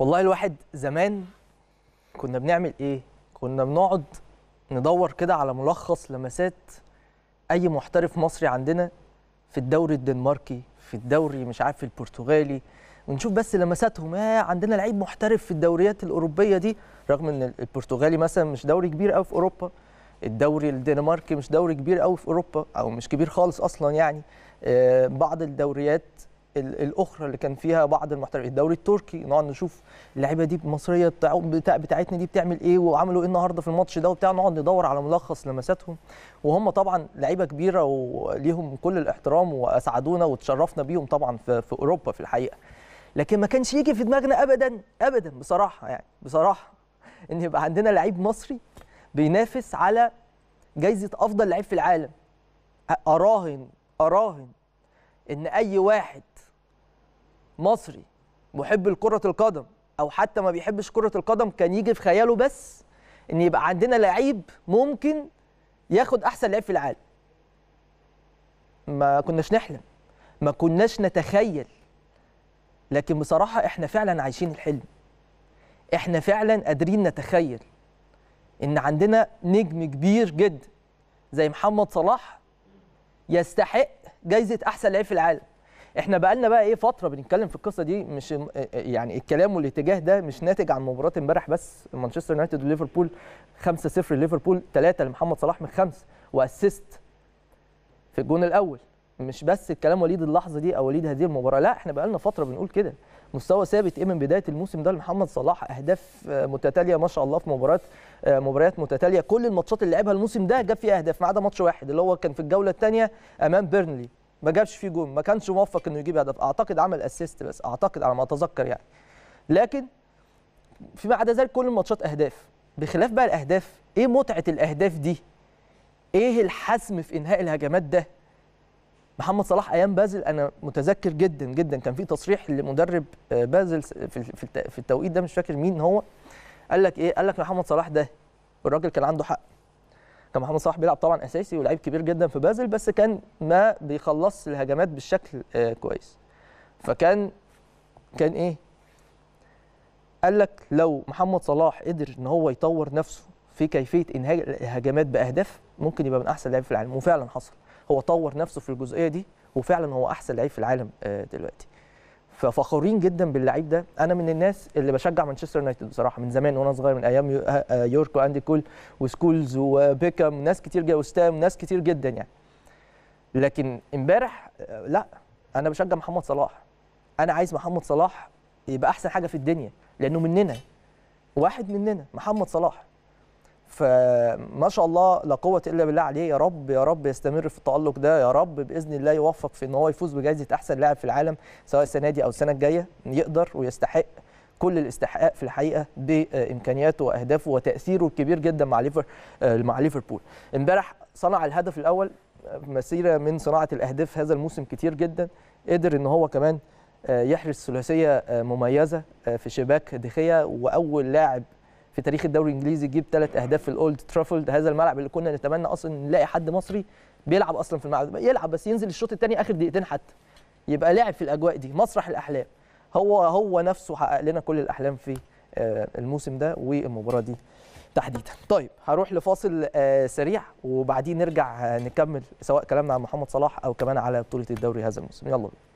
والله الواحد زمان كنا بنعمل ايه كنا بنقعد ندور كده على ملخص لمسات اي محترف مصري عندنا في الدوري الدنماركي في الدوري مش عارف البرتغالي ونشوف بس لمساتهم ايه عندنا لعيب محترف في الدوريات الاوروبيه دي رغم ان البرتغالي مثلا مش دوري كبير قوي في اوروبا الدوري الدنماركي مش دوري كبير قوي في اوروبا او مش كبير خالص اصلا يعني آه، بعض الدوريات الاخرى اللي كان فيها بعض المحترفين الدوري التركي نقعد نشوف اللعيبه دي المصريه بتاع بتاع بتاعتنا دي بتعمل ايه وعملوا ايه النهارده في الماتش ده وبتاع نقعد ندور على ملخص لمساتهم وهم طبعا لعيبه كبيره وليهم كل الاحترام واسعدونا وتشرفنا بيهم طبعا في, في اوروبا في الحقيقه لكن ما كانش يجي في دماغنا ابدا ابدا بصراحه يعني بصراحه ان يبقى عندنا لعيب مصري بينافس على جايزه افضل لعيب في العالم اراهن اراهن ان اي واحد مصري محب لكره القدم او حتى ما بيحبش كره القدم كان يجي في خياله بس ان يبقى عندنا لعيب ممكن ياخد احسن لعيب في العالم ما كناش نحلم ما كناش نتخيل لكن بصراحه احنا فعلا عايشين الحلم احنا فعلا قادرين نتخيل ان عندنا نجم كبير جدا زي محمد صلاح يستحق جايزه احسن لعيب في العالم احنا بقالنا بقى ايه فتره بنتكلم في القصه دي مش آه، آه، يعني الكلام والاتجاه ده مش ناتج عن مباراه امبارح بس مانشستر يونايتد وليفربول 5 0 ليفربول 3 لمحمد صلاح من 5 واسيست في الجون الاول مش بس الكلام وليد اللحظه دي او وليد هذه المباراه لا احنا بقالنا فتره بنقول كده مستوى ثابت ايه من بدايه الموسم ده لمحمد صلاح اهداف آه، متتاليه ما شاء الله في مباريات آه، مباريات متتاليه كل الماتشات اللي لعبها الموسم ده جاب فيها اهداف ما عدا ماتش واحد اللي هو كان في الجوله الثانيه امام بيرنلي ما جابش فيه جون ما كانش موفق انه يجيب هدف اعتقد عمل اسيست بس اعتقد على ما اتذكر يعني لكن فيما عدا ذلك كل الماتشات اهداف بخلاف بقى الاهداف ايه متعه الاهداف دي ايه الحسم في انهاء الهجمات ده محمد صلاح ايام بازل انا متذكر جدا جدا كان في تصريح لمدرب آه، بازل في في التوقيت ده مش فاكر مين هو قال لك ايه قال لك محمد صلاح ده الراجل كان عنده حق كان محمد صلاح بيلعب طبعا اساسي ولاعيب كبير جدا في بازل بس كان ما بيخلص الهجمات بالشكل آه، كويس فكان كان ايه قال لك لو محمد صلاح قدر ان هو يطور نفسه في كيفيه انهاء الهجمات باهداف ممكن يبقى من احسن لاعب في العالم وفعلا حصل هو طور نفسه في الجزئيه دي وفعلا هو احسن لعيب في العالم آه، دلوقتي ففخورين جدا باللعيب ده انا من الناس اللي بشجع مانشستر يونايتد بصراحه من زمان وانا صغير من ايام آه، آه، يوركو اندي كول وسكولز وبيكام ناس كتير جاي وستام ناس كتير جدا يعني لكن امبارح لا انا بشجع محمد صلاح انا عايز محمد صلاح يبقى احسن حاجه في الدنيا لانه مننا واحد مننا محمد صلاح فما شاء الله لا قوه الا بالله عليه يا رب يا رب يستمر في التالق ده يا رب باذن الله يوفق في ان هو يفوز بجائزه احسن لاعب في العالم سواء السنه دي او السنه الجايه يقدر ويستحق كل الاستحقاق في الحقيقه بامكانياته واهدافه وتاثيره الكبير جدا مع ليفر آه، مع ليفربول امبارح صنع الهدف الاول آه، مسيره من صناعه الاهداف هذا الموسم كتير جدا قدر ان هو كمان آه، يحرز ثلاثيه مميزه في شباك دخيه واول لاعب في تاريخ الدوري الانجليزي يجيب ثلاث اهداف في الاولد ترافلد هذا الملعب اللي كنا نتمنى اصلا نلاقي حد مصري بيلعب اصلا في الملعب يلعب بس ينزل الشوط الثاني اخر دقيقتين حتى يبقى لاعب في الاجواء دي مسرح الاحلام هو هو نفسه حقق لنا كل الاحلام في آه، الموسم ده والمباراه دي تحديدا طيب هروح لفاصل آه، سريع وبعدين نرجع آه، نكمل سواء كلامنا عن محمد صلاح او كمان على بطوله الدوري هذا الموسم يلا بينا